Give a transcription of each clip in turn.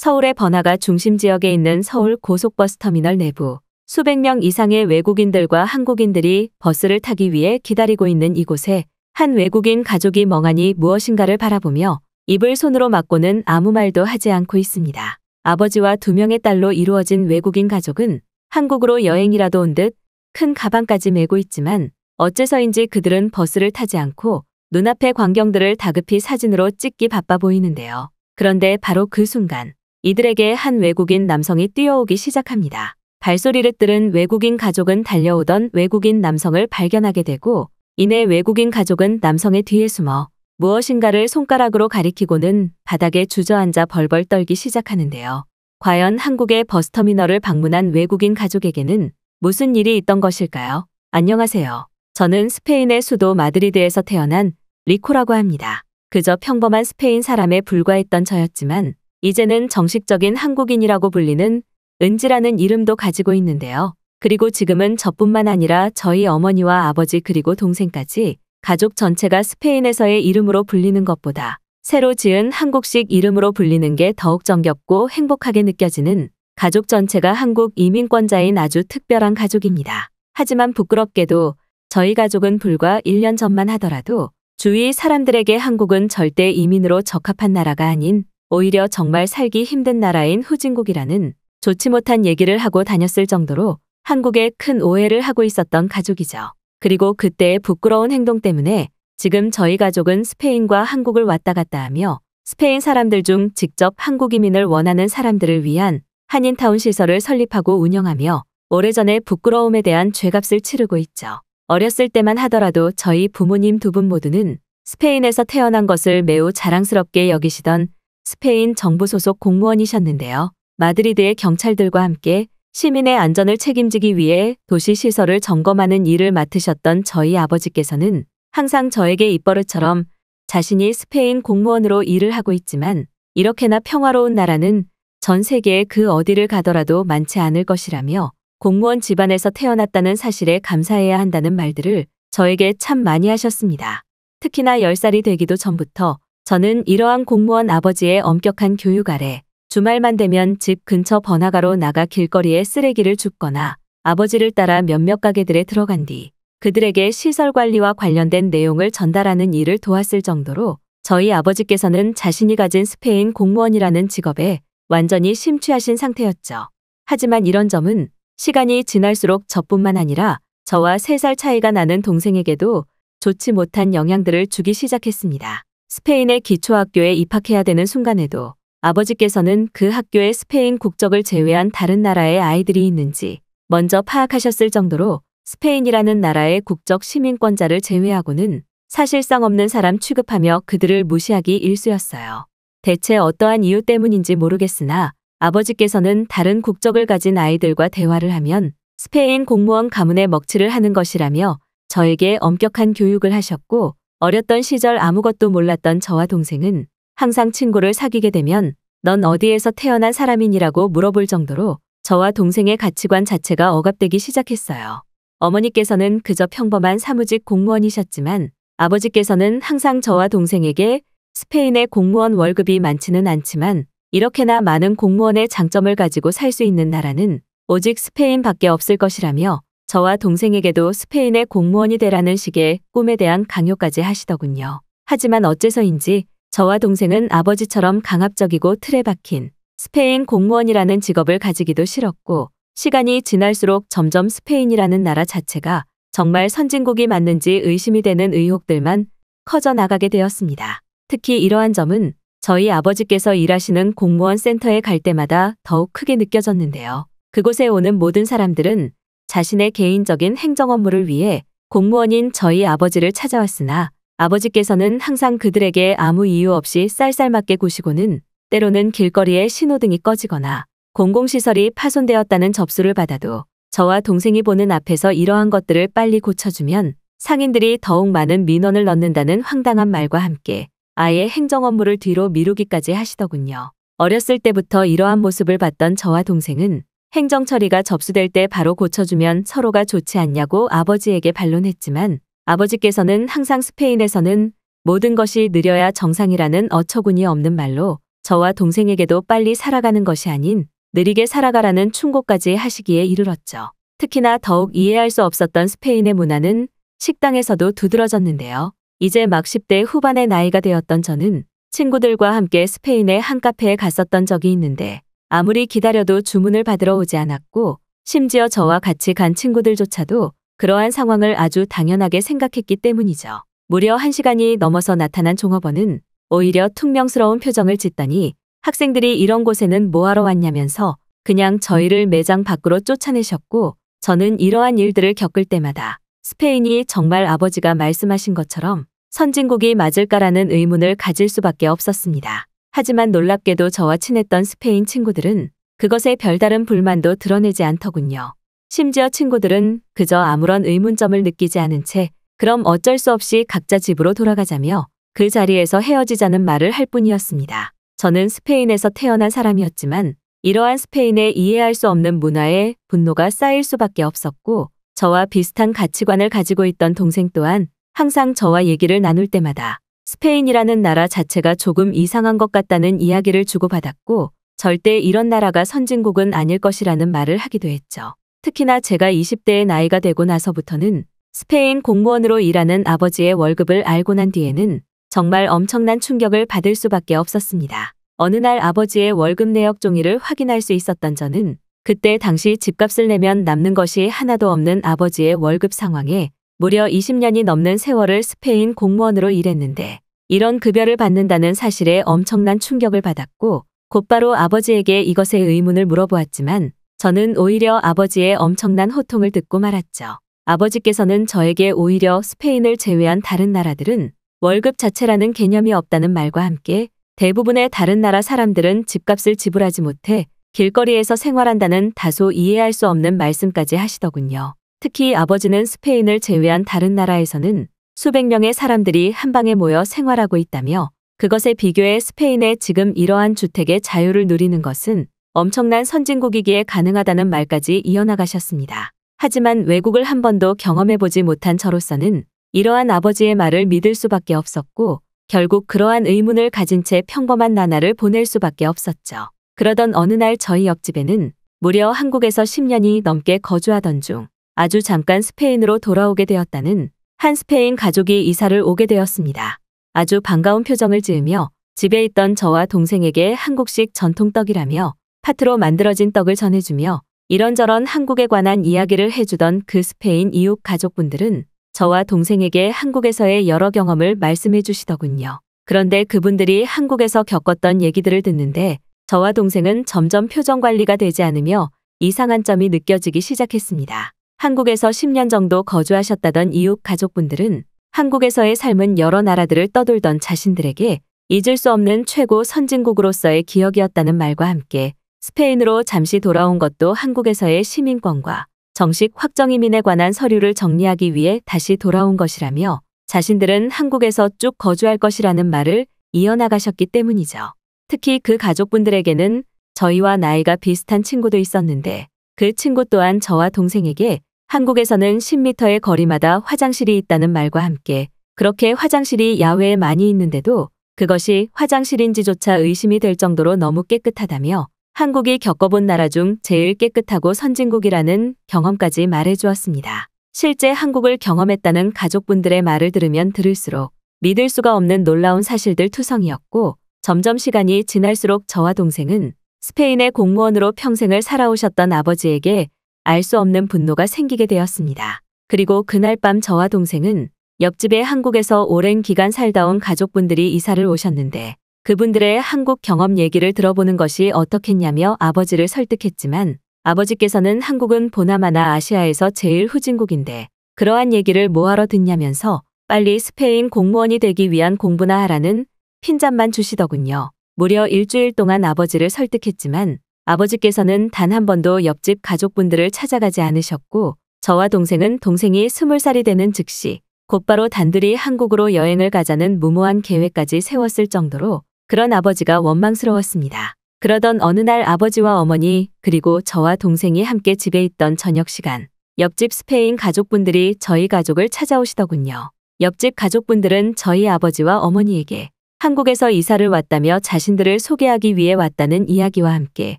서울의 번화가 중심 지역에 있는 서울 고속버스터미널 내부 수백 명 이상의 외국인들과 한국인들이 버스를 타기 위해 기다리고 있는 이곳에 한 외국인 가족이 멍하니 무엇인가를 바라보며 입을 손으로 막고는 아무 말도 하지 않고 있습니다. 아버지와 두 명의 딸로 이루어진 외국인 가족은 한국으로 여행이라도 온 듯 큰 가방까지 메고 있지만 어째서인지 그들은 버스를 타지 않고 눈앞의 광경들을 다급히 사진으로 찍기 바빠 보이는데요. 그런데 바로 그 순간 이들에게 한 외국인 남성이 뛰어오기 시작합니다. 발소리를 들은 외국인 가족은 달려오던 외국인 남성을 발견하게 되고 이내 외국인 가족은 남성의 뒤에 숨어 무엇인가를 손가락으로 가리키고는 바닥에 주저앉아 벌벌 떨기 시작하는데요. 과연 한국의 버스터미널을 방문한 외국인 가족에게는 무슨 일이 있던 것일까요? 안녕하세요. 저는 스페인의 수도 마드리드에서 태어난 리코라고 합니다. 그저 평범한 스페인 사람에 불과했던 저였지만 이제는 정식적인 한국인이라고 불리는 은지라는 이름도 가지고 있는데요. 그리고 지금은 저뿐만 아니라 저희 어머니와 아버지 그리고 동생까지 가족 전체가 스페인에서의 이름으로 불리는 것보다 새로 지은 한국식 이름으로 불리는 게 더욱 정겹고 행복하게 느껴지는 가족 전체가 한국 이민권자인 아주 특별한 가족입니다. 하지만 부끄럽게도 저희 가족은 불과 1년 전만 하더라도 주위 사람들에게 한국은 절대 이민으로 적합한 나라가 아닌 오히려 정말 살기 힘든 나라인 후진국이라는 좋지 못한 얘기를 하고 다녔을 정도로 한국에 큰 오해를 하고 있었던 가족이죠. 그리고 그때의 부끄러운 행동 때문에 지금 저희 가족은 스페인과 한국을 왔다 갔다 하며 스페인 사람들 중 직접 한국 이민을 원하는 사람들을 위한 한인타운 시설을 설립하고 운영하며 오래전의 부끄러움에 대한 죄값을 치르고 있죠. 어렸을 때만 하더라도 저희 부모님 두 분 모두는 스페인에서 태어난 것을 매우 자랑스럽게 여기시던 스페인 정부 소속 공무원이셨는데요. 마드리드의 경찰들과 함께 시민의 안전을 책임지기 위해 도시 시설을 점검하는 일을 맡으셨던 저희 아버지께서는 항상 저에게 입버릇처럼 자신이 스페인 공무원으로 일을 하고 있지만 이렇게나 평화로운 나라는 전 세계의 그 어디를 가더라도 많지 않을 것이라며 공무원 집안에서 태어났다는 사실에 감사해야 한다는 말들을 저에게 참 많이 하셨습니다. 특히나 10살이 되기도 전부터 저는 이러한 공무원 아버지의 엄격한 교육 아래 주말만 되면 집 근처 번화가로 나가 길거리에 쓰레기를 줍거나 아버지를 따라 몇몇 가게들에 들어간 뒤 그들에게 시설 관리와 관련된 내용을 전달하는 일을 도왔을 정도로 저희 아버지께서는 자신이 가진 스페인 공무원이라는 직업에 완전히 심취하신 상태였죠. 하지만 이런 점은 시간이 지날수록 저뿐만 아니라 저와 3살 차이가 나는 동생에게도 좋지 못한 영향들을 주기 시작했습니다. 스페인의 기초학교에 입학해야 되는 순간에도 아버지께서는 그학교의 스페인 국적을 제외한 다른 나라의 아이들이 있는지 먼저 파악하셨을 정도로 스페인이라는 나라의 국적 시민권자를 제외하고는 사실상 없는 사람 취급하며 그들을 무시하기 일쑤였어요. 대체 어떠한 이유 때문인지 모르겠으나 아버지께서는 다른 국적을 가진 아이들과 대화를 하면 스페인 공무원 가문의 먹칠을 하는 것이라며 저에게 엄격한 교육을 하셨고 어렸던 시절 아무것도 몰랐던 저와 동생은 항상 친구를 사귀게 되면 넌 어디에서 태어난 사람이니라고 물어볼 정도로 저와 동생의 가치관 자체가 억압되기 시작했어요. 어머니께서는 그저 평범한 사무직 공무원이셨지만 아버지께서는 항상 저와 동생에게 스페인의 공무원 월급이 많지는 않지만 이렇게나 많은 공무원의 장점을 가지고 살 수 있는 나라는 오직 스페인밖에 없을 것이라며 저와 동생에게도 스페인의 공무원이 되라는 식의 꿈에 대한 강요까지 하시더군요. 하지만 어째서인지 저와 동생은 아버지처럼 강압적이고 틀에 박힌 스페인 공무원이라는 직업을 가지기도 싫었고 시간이 지날수록 점점 스페인이라는 나라 자체가 정말 선진국이 맞는지 의심이 되는 의혹들만 커져나가게 되었습니다. 특히 이러한 점은 저희 아버지께서 일하시는 공무원 센터에 갈 때마다 더욱 크게 느껴졌는데요. 그곳에 오는 모든 사람들은 자신의 개인적인 행정 업무를 위해 공무원인 저희 아버지를 찾아왔으나 아버지께서는 항상 그들에게 아무 이유 없이 쌀쌀맞게 구시고는 때로는 길거리에 신호등이 꺼지거나 공공시설이 파손되었다는 접수를 받아도 저와 동생이 보는 앞에서 이러한 것들을 빨리 고쳐주면 상인들이 더욱 많은 민원을 넣는다는 황당한 말과 함께 아예 행정 업무를 뒤로 미루기까지 하시더군요. 어렸을 때부터 이러한 모습을 봤던 저와 동생은 행정 처리가 접수될 때 바로 고쳐주면 서로가 좋지 않냐고 아버지에게 반론했지만 아버지께서는 항상 스페인에서는 모든 것이 느려야 정상이라는 어처구니 없는 말로 저와 동생에게도 빨리 살아가는 것이 아닌 느리게 살아가라는 충고까지 하시기에 이르렀죠. 특히나 더욱 이해할 수 없었던 스페인의 문화는 식당에서도 두드러졌는데요. 이제 막 10대 후반의 나이가 되었던 저는 친구들과 함께 스페인의 한 카페에 갔었던 적이 있는데 아무리 기다려도 주문을 받으러 오지 않았고 심지어 저와 같이 간 친구들조차도 그러한 상황을 아주 당연하게 생각했기 때문이죠. 무려 1시간이 넘어서 나타난 종업원은 오히려 퉁명스러운 표정을 짓더니 학생들이 이런 곳에는 뭐하러 왔냐면서 그냥 저희를 매장 밖으로 쫓아내셨고 저는 이러한 일들을 겪을 때마다 스페인이 정말 아버지가 말씀하신 것처럼 선진국이 맞을까라는 의문을 가질 수밖에 없었습니다. 하지만 놀랍게도 저와 친했던 스페인 친구들은 그것에 별다른 불만도 드러내지 않더군요. 심지어 친구들은 그저 아무런 의문점을 느끼지 않은 채 그럼 어쩔 수 없이 각자 집으로 돌아가자며 그 자리에서 헤어지자는 말을 할 뿐이었습니다. 저는 스페인에서 태어난 사람이었지만 이러한 스페인의 이해할 수 없는 문화에 분노가 쌓일 수밖에 없었고 저와 비슷한 가치관을 가지고 있던 동생 또한 항상 저와 얘기를 나눌 때마다 스페인이라는 나라 자체가 조금 이상한 것 같다는 이야기를 주고받았고 절대 이런 나라가 선진국은 아닐 것이라는 말을 하기도 했죠. 특히나 제가 20대의 나이가 되고 나서부터는 스페인 공무원으로 일하는 아버지의 월급을 알고 난 뒤에는 정말 엄청난 충격을 받을 수밖에 없었습니다. 어느 날 아버지의 월급 내역 종이를 확인할 수 있었던 저는 그때 당시 집값을 내면 남는 것이 하나도 없는 아버지의 월급 상황에 무려 20년이 넘는 세월을 스페인 공무원으로 일했는데 이런 급여를 받는다는 사실에 엄청난 충격을 받았고 곧바로 아버지에게 이것의 의문을 물어보았지만 저는 오히려 아버지의 엄청난 호통을 듣고 말았죠. 아버지께서는 저에게 오히려 스페인을 제외한 다른 나라들은 월급 자체라는 개념이 없다는 말과 함께 대부분의 다른 나라 사람들은 집값을 지불하지 못해 길거리에서 생활한다는 다소 이해할 수 없는 말씀까지 하시더군요. 특히 아버지는 스페인을 제외한 다른 나라에서는 수백 명의 사람들이 한 방에 모여 생활하고 있다며 그것에 비교해 스페인의 지금 이러한 주택의 자유를 누리는 것은 엄청난 선진국이기에 가능하다는 말까지 이어나가셨습니다. 하지만 외국을 한 번도 경험해보지 못한 저로서는 이러한 아버지의 말을 믿을 수밖에 없었고 결국 그러한 의문을 가진 채 평범한 나날을 보낼 수밖에 없었죠. 그러던 어느 날 저희 옆집에는 무려 한국에서 10년이 넘게 거주하던 중 아주 잠깐 스페인으로 돌아오게 되었다는 한 스페인 가족이 이사를 오게 되었습니다. 아주 반가운 표정을 지으며 집에 있던 저와 동생에게 한국식 전통떡이라며 파트로 만들어진 떡을 전해주며 이런저런 한국에 관한 이야기를 해주던 그 스페인 이웃 가족분들은 저와 동생에게 한국에서의 여러 경험을 말씀해 주시더군요. 그런데 그분들이 한국에서 겪었던 얘기들을 듣는데 저와 동생은 점점 표정 관리가 되지 않으며 이상한 점이 느껴지기 시작했습니다. 한국에서 10년 정도 거주하셨다던 이웃 가족분들은 한국에서의 삶은 여러 나라들을 떠돌던 자신들에게 잊을 수 없는 최고 선진국으로서의 기억이었다는 말과 함께 스페인으로 잠시 돌아온 것도 한국에서의 시민권과 정식 확정 이민에 관한 서류를 정리하기 위해 다시 돌아온 것이라며 자신들은 한국에서 쭉 거주할 것이라는 말을 이어나가셨기 때문이죠. 특히 그 가족분들에게는 저희와 나이가 비슷한 친구도 있었는데 그 친구 또한 저와 동생에게 한국에서는 10m의 거리마다 화장실이 있다는 말과 함께 그렇게 화장실이 야외에 많이 있는데도 그것이 화장실인지조차 의심이 될 정도로 너무 깨끗하다며 한국이 겪어본 나라 중 제일 깨끗하고 선진국이라는 경험까지 말해주었습니다. 실제 한국을 경험했다는 가족분들의 말을 들으면 들을수록 믿을 수가 없는 놀라운 사실들 투성이었고 점점 시간이 지날수록 저와 동생은 스페인의 공무원으로 평생을 살아오셨던 아버지에게 알수 없는 분노가 생기게 되었습니다. 그리고 그날 밤 저와 동생은 옆집에 한국에서 오랜 기간 살다 온 가족분들이 이사를 오셨는데 그분들의 한국 경험 얘기를 들어보는 것이 어떻겠냐며 아버지를 설득했지만 아버지께서는 한국은 보나마나 아시아에서 제일 후진국인데 그러한 얘기를 뭐하러 듣냐면서 빨리 스페인 공무원이 되기 위한 공부나 하라는 핀잔만 주시더군요. 무려 일주일 동안 아버지를 설득했지만 아버지께서는 단 한 번도 옆집 가족분들을 찾아가지 않으셨고 저와 동생은 동생이 스물 살이 되는 즉시 곧바로 단둘이 한국으로 여행을 가자는 무모한 계획까지 세웠을 정도로 그런 아버지가 원망스러웠습니다. 그러던 어느 날 아버지와 어머니 그리고 저와 동생이 함께 집에 있던 저녁 시간 옆집 스페인 가족분들이 저희 가족을 찾아오시더군요. 옆집 가족분들은 저희 아버지와 어머니에게 한국에서 이사를 왔다며 자신들을 소개하기 위해 왔다는 이야기와 함께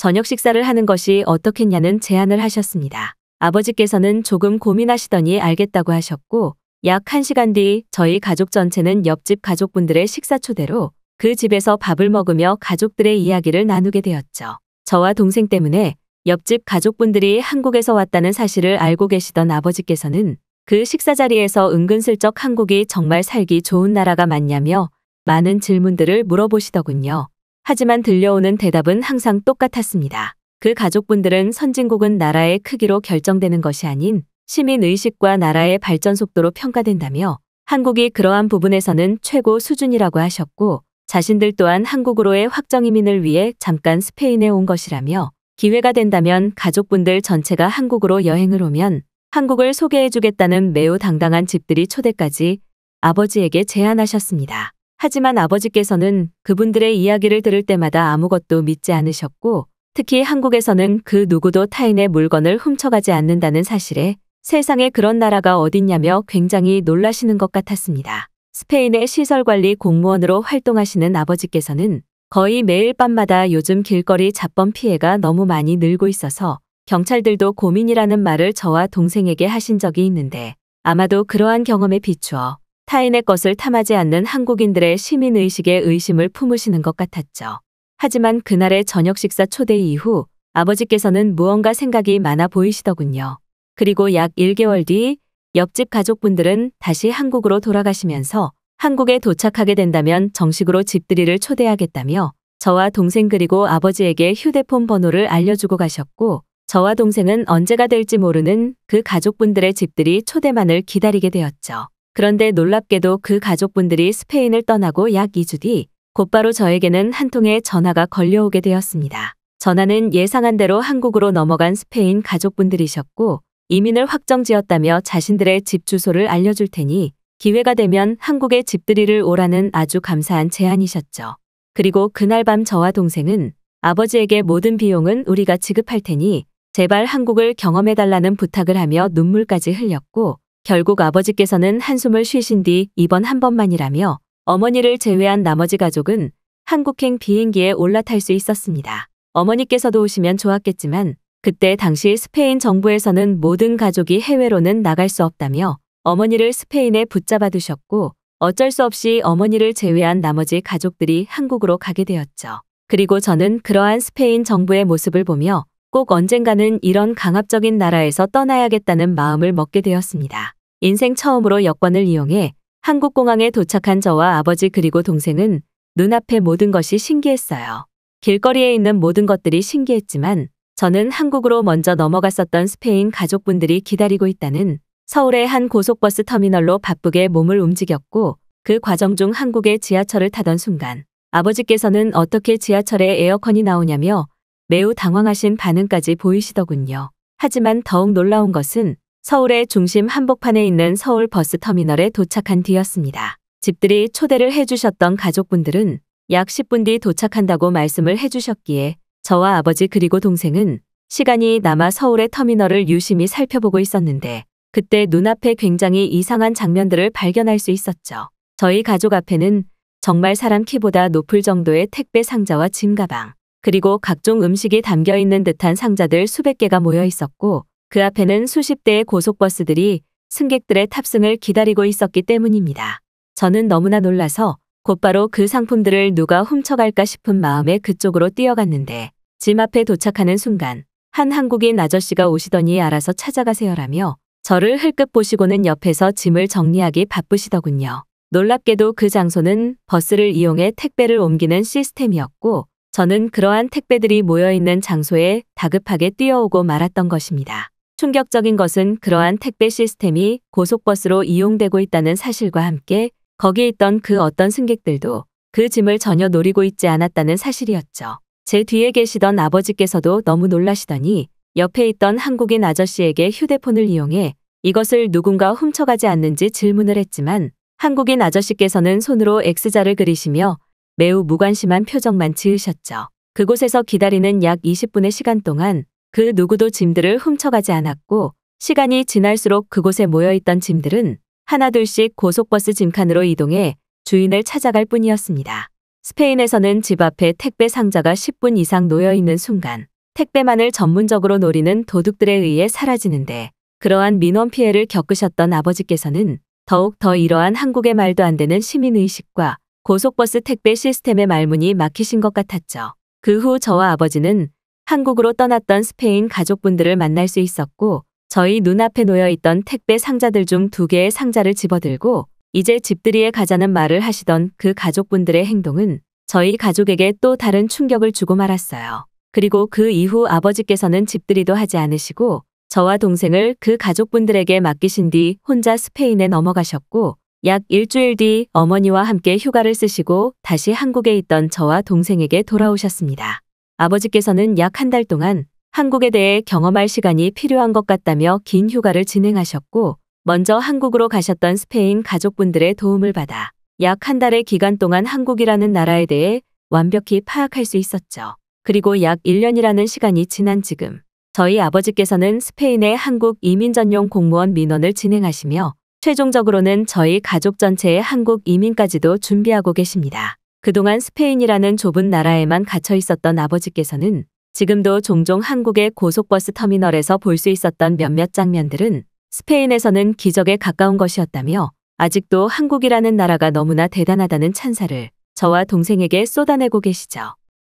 저녁 식사를 하는 것이 어떻겠냐는 제안을 하셨습니다. 아버지께서는 조금 고민하시더니 알겠다고 하셨고 약 1시간 뒤 저희 가족 전체는 옆집 가족분들의 식사 초대로 그 집에서 밥을 먹으며 가족들의 이야기를 나누게 되었죠. 저와 동생 때문에 옆집 가족분들이 한국에서 왔다는 사실을 알고 계시던 아버지께서는 그 식사 자리에서 은근슬쩍 한국이 정말 살기 좋은 나라가 맞냐며 많은 질문들을 물어보시더군요. 하지만 들려오는 대답은 항상 똑같았습니다. 그 가족분들은 선진국은 나라의 크기로 결정되는 것이 아닌 시민 의식과 나라의 발전 속도로 평가된다며 한국이 그러한 부분에서는 최고 수준이라고 하셨고 자신들 또한 한국으로의 확정 이민을 위해 잠깐 스페인에 온 것이라며 기회가 된다면 가족분들 전체가 한국으로 여행을 오면 한국을 소개해주겠다는 매우 당당한 집들이 초대까지 아버지에게 제안하셨습니다. 하지만 아버지께서는 그분들의 이야기를 들을 때마다 아무것도 믿지 않으셨고 특히 한국에서는 그 누구도 타인의 물건을 훔쳐가지 않는다는 사실에 세상에 그런 나라가 어딨냐며 굉장히 놀라시는 것 같았습니다. 스페인의 시설관리 공무원으로 활동하시는 아버지께서는 거의 매일 밤마다 요즘 길거리 잡범 피해가 너무 많이 늘고 있어서 경찰들도 고민이라는 말을 저와 동생에게 하신 적이 있는데 아마도 그러한 경험에 비추어 타인의 것을 탐하지 않는 한국인들의 시민의식에 의심을 품으시는 것 같았죠. 하지만 그날의 저녁 식사 초대 이후 아버지께서는 무언가 생각이 많아 보이시더군요. 그리고 약 1개월 뒤 옆집 가족분들은 다시 한국으로 돌아가시면서 한국에 도착하게 된다면 정식으로 집들이를 초대하겠다며 저와 동생 그리고 아버지에게 휴대폰 번호를 알려주고 가셨고 저와 동생은 언제가 될지 모르는 그 가족분들의 집들이 초대만을 기다리게 되었죠. 그런데 놀랍게도 그 가족분들이 스페인을 떠나고 약 2주 뒤 곧바로 저에게는 한 통의 전화가 걸려오게 되었습니다. 전화는 예상한 대로 한국으로 넘어간 스페인 가족분들이셨고 이민을 확정 지었다며 자신들의 집 주소를 알려줄 테니 기회가 되면 한국에 집들이를 오라는 아주 감사한 제안이셨죠. 그리고 그날 밤 저와 동생은 아버지에게 모든 비용은 우리가 지급할 테니 제발 한국을 경험해달라는 부탁을 하며 눈물까지 흘렸고 결국 아버지께서는 한숨을 쉬신 뒤 이번 한 번만이라며 어머니를 제외한 나머지 가족은 한국행 비행기에 올라탈 수 있었습니다. 어머니께서도 오시면 좋았겠지만 그때 당시 스페인 정부에서는 모든 가족이 해외로는 나갈 수 없다며 어머니를 스페인에 붙잡아 두셨고 어쩔 수 없이 어머니를 제외한 나머지 가족들이 한국으로 가게 되었죠. 그리고 저는 그러한 스페인 정부의 모습을 보며 꼭 언젠가는 이런 강압적인 나라에서 떠나야겠다는 마음을 먹게 되었습니다. 인생 처음으로 여권을 이용해 한국공항에 도착한 저와 아버지 그리고 동생은 눈앞에 모든 것이 신기했어요. 길거리에 있는 모든 것들이 신기했지만 저는 한국으로 먼저 넘어갔었던 스페인 가족분들이 기다리고 있다는 서울의 한 고속버스 터미널로 바쁘게 몸을 움직였고 그 과정 중 한국의 지하철을 타던 순간 아버지께서는 어떻게 지하철에 에어컨이 나오냐며 매우 당황하신 반응까지 보이시더군요. 하지만 더욱 놀라운 것은 서울의 중심 한복판에 있는 서울 버스터미널에 도착한 뒤였습니다. 집들이 초대를 해주셨던 가족분들은 약 10분 뒤 도착한다고 말씀을 해주셨기에 저와 아버지 그리고 동생은 시간이 남아 서울의 터미널을 유심히 살펴보고 있었는데 그때 눈앞에 굉장히 이상한 장면들을 발견할 수 있었죠. 저희 가족 앞에는 정말 사람 키보다 높을 정도의 택배 상자와 짐 가방, 그리고 각종 음식이 담겨 있는 듯한 상자들 수백 개가 모여 있었고 그 앞에는 수십 대의 고속버스들이 승객들의 탑승을 기다리고 있었기 때문입니다. 저는 너무나 놀라서 곧바로 그 상품들을 누가 훔쳐갈까 싶은 마음에 그쪽으로 뛰어갔는데 짐 앞에 도착하는 순간 한 한국인 아저씨가 오시더니 알아서 찾아가세요라며 저를 흘끗 보시고는 옆에서 짐을 정리하기 바쁘시더군요. 놀랍게도 그 장소는 버스를 이용해 택배를 옮기는 시스템이었고 저는 그러한 택배들이 모여있는 장소에 다급하게 뛰어오고 말았던 것입니다. 충격적인 것은 그러한 택배 시스템이 고속버스로 이용되고 있다는 사실과 함께 거기 에 있던 그 어떤 승객들도 그 짐을 전혀 노리고 있지 않았다는 사실이었죠. 제 뒤에 계시던 아버지께서도 너무 놀라시더니 옆에 있던 한국인 아저씨에게 휴대폰을 이용해 이것을 누군가 훔쳐가지 않는지 질문을 했지만 한국인 아저씨께서는 손으로 X자를 그리시며 매우 무관심한 표정만 지으셨죠. 그곳에서 기다리는 약 20분의 시간 동안 그 누구도 짐들을 훔쳐가지 않았고 시간이 지날수록 그곳에 모여있던 짐들은 하나둘씩 고속버스 짐칸으로 이동해 주인을 찾아갈 뿐이었습니다. 스페인에서는 집 앞에 택배 상자가 10분 이상 놓여있는 순간 택배만을 전문적으로 노리는 도둑들에 의해 사라지는데 그러한 민원 피해를 겪으셨던 아버지께서는 더욱 더 이러한 한국의 말도 안 되는 시민의식과 고속버스 택배 시스템의 말문이 막히신 것 같았죠. 그 후 저와 아버지는 한국으로 떠났던 스페인 가족분들을 만날 수 있었고 저희 눈앞에 놓여 있던 택배 상자들 중 두 개의 상자를 집어들고 이제 집들이에 가자는 말을 하시던 그 가족분들의 행동은 저희 가족에게 또 다른 충격을 주고 말았어요. 그리고 그 이후 아버지께서는 집들이도 하지 않으시고 저와 동생을 그 가족분들에게 맡기신 뒤 혼자 스페인에 넘어가셨고 약 일주일 뒤 어머니와 함께 휴가를 쓰시고 다시 한국에 있던 저와 동생에게 돌아오셨습니다. 아버지께서는 약 한 달 동안 한국에 대해 경험할 시간이 필요한 것 같다며 긴 휴가를 진행하셨고 먼저 한국으로 가셨던 스페인 가족분들의 도움을 받아 약 한 달의 기간 동안 한국이라는 나라에 대해 완벽히 파악할 수 있었죠. 그리고 약 1년이라는 시간이 지난 지금 저희 아버지께서는 스페인의 한국 이민 전용 공무원 민원을 진행하시며 최종적으로는 저희 가족 전체의 한국 이민까지도 준비하고 계십니다. 그동안 스페인이라는 좁은 나라에만 갇혀 있었던 아버지께서는 지금도 종종 한국의 고속버스 터미널에서 볼 수 있었던 몇몇 장면들은 스페인에서는 기적에 가까운 것이었다며 아직도 한국이라는 나라가 너무나 대단하다는 찬사를 저와 동생에게 쏟아내고 계시죠.